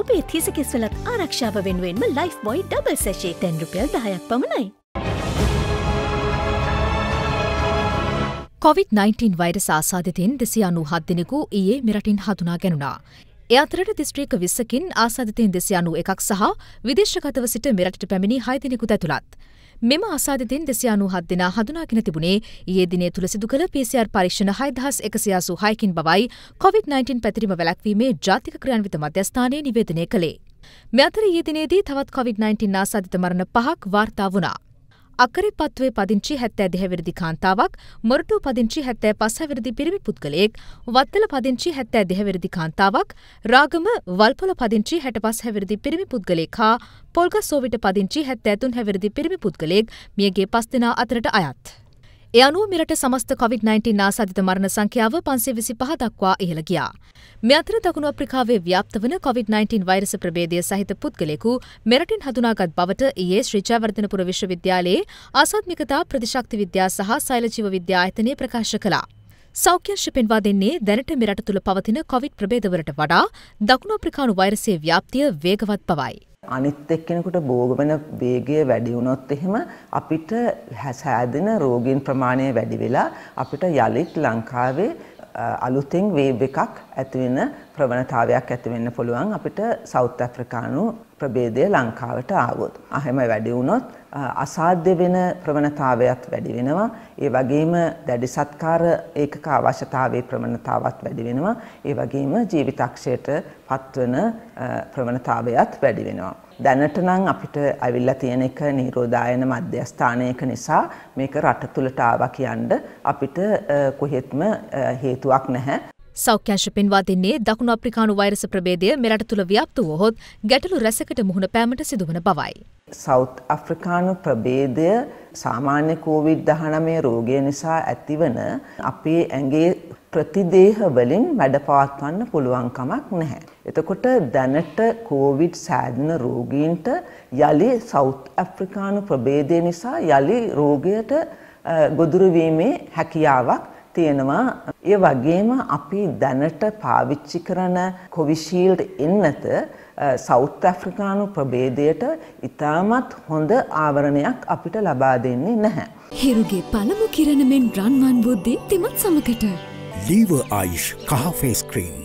ඔබේ තිසකෙස්වලත් ආරක්ෂාව වෙනුවෙන්ම life බොයි double සැශේ තැන් රුපියල් දහයක් පමණයි. COොVID-19 වෛරස ආසාධිතයෙන් දෙසි අනු හද්දිනෙකු ඊයේ මෙරටින් හතුනා ගැනුණා. එයතරට දිස්ත්‍රීක විස්සකින් ආසාධතයෙන් දෙසි අනු එකක් සහ විදේශකතව සිට මෙරට පැමිණි හයිදිනෙකු ඇතුළත්. මෙම අසාධිතයින් දෙසිය අනූහත් දෙනා හඳුනාගෙන තිබුණේ ඊයේ දිනේ තුල සිදු කළ PCR පරීක්ෂණ 6186කින් බවයි COVID-19 පැතිරීම වැළැක්වීමේ ජාතික ක්‍රියාන්විත මධ්‍යස්ථානය නිවේදනය කළේ. මෙ අතර ඊයේ දිනේදී තවත් COVID-19 ආසාධිත මරණ පහක් වාර්තා වුණා. අකරිපත්වේ පදිංචි හැත්තෑ දෙහැවිරදි කාන්තාවක් මොරටු පදිංචි හැත්තෑ පස්හැවිරදි පිරිමි පුද්ගලයෙක් වත්තල පදිංචි හැත්තෑ දෙහැවිරදි කාන්තාවක් රාගම වල්පොල පදිංචි හැට පස් හැවිරදි පිරිමි පුද්ගලෙක් හා පොල්ග සෝවිට පදිංචි හැත්තෑ තුන් හැවිරදි පිරිමි පුද්ගලයෙක් මියගේ පස්තිනා අතරට අයත්. එය අනුව මෙරට සමස්ත COVID-19 ආසාධිත මරණ සංඛ්‍යාව 525 දක්වා ඉහළ ගියා. මේ අතර දකුණු අප්‍රිකාවේ ව්‍යාප්ත වන COVID-19 වෛරස ප්‍රභේදය සහිත පුද්ගලයෙකු මෙරටින් හඳුනාගත් බවට ඊයේ ශ්‍රී ජයවර්ධනපුර විශ්වවිද්‍යාලයේ ආසාත්මිකතා ප්‍රතිශක්ති විද්‍යා සහ සෛලජීව විද්‍යා ආයතනය ප්‍රකාශ කළා. සෞඛ්‍යංශ පෙන්වා දෙන්නේ දැනට මෙරට තුළ පවතින කොවිඩ් ප්‍රභේදවලට වඩා දකුණු අප්‍රිකානු වෛරසයේ ව්‍යාප්තිය වේගවත් බවයි. අනිත් එක්කෙනෙකුට භෝග වෙන වේගය වැඩි වුණොත් එහෙම අපිට සෑදෙන රෝගීන් ප්‍රමාණය වැඩි වෙලා අපිට යලිත් ලංකාවේ අලුතෙන් වේව් එකක් ඇති වෙන ප්‍රවණතාවයක් ඇති වෙන්න පුළුවන් අපිට සවුත් ඇෆ්‍රිකානු ප්‍රභේදය ලංකාවට ආවොත්. අහෙම වැඩි වුණොත් අසාධ්‍ය වෙන ප්‍රවණතාවයත් වැඩි වෙනවා. ඒ වගේම දැඩි සත්කාර ඒකක අවශ්‍යතාවයේ ප්‍රවණතාවත් වැඩි වෙනවා. ඒ වගේම ජීවිතක්ෂයට පත්වන ප්‍රවණතාවයත් වැඩි වෙනවා. දැනට නම් අපිට අවිල්ලා තියෙන එක නිරෝධායන මධ්‍යස්ථානයක නිසා මේක රට තුලට ආවා කියන්න අපිට කොහෙත්ම හේතුවක් නැහැ. සෞඛ්‍යංශ පෙන්වා දෙන්නේ දකුණු අප්‍රිකානු වෛරස ප්‍රභේදය මෙරට තුළ ව්‍යාප්ත වුවහොත් ගැටලු රැසකට මුහුණ පෑමට සිදුවන බවයි. සෞත් අප්‍රිකානු ප්‍රභේදය සාමාන්‍ය කෝවිඩ් 19 රෝගය නිසා ඇතිවන අපේ ඇඟේ ප්‍රතිදේහ වලින් වැඩපවත්වන්න පුළුවන්කමක් නැහැ. එතකොට දැනට කෝවිඩ් සෑදෙන රෝගීන්ට යලි සෞත් අප්‍රිකානු ප්‍රභේදය නිසා යලි රෝගයට ගොදුරු වීමේ හැකියාවක් තියෙනවා. ඒ වගේම අපි දැනට පාවිච්චි කරන කොවිශීල්ඩ් එන්නත සෞත් ඇෆ්‍රිකානු ප්‍රභේදයට ඉතාමත් හොඳ ආවරණයක් අපිට ලබා දෙන්නේ නැහැ. හිරුගේ පළමු කිරණමෙන් රන්වන් වූ දෙත්තිමත් සමකට. ලීව ආයිෂ් කහ ෆේස් ක්‍රීම්.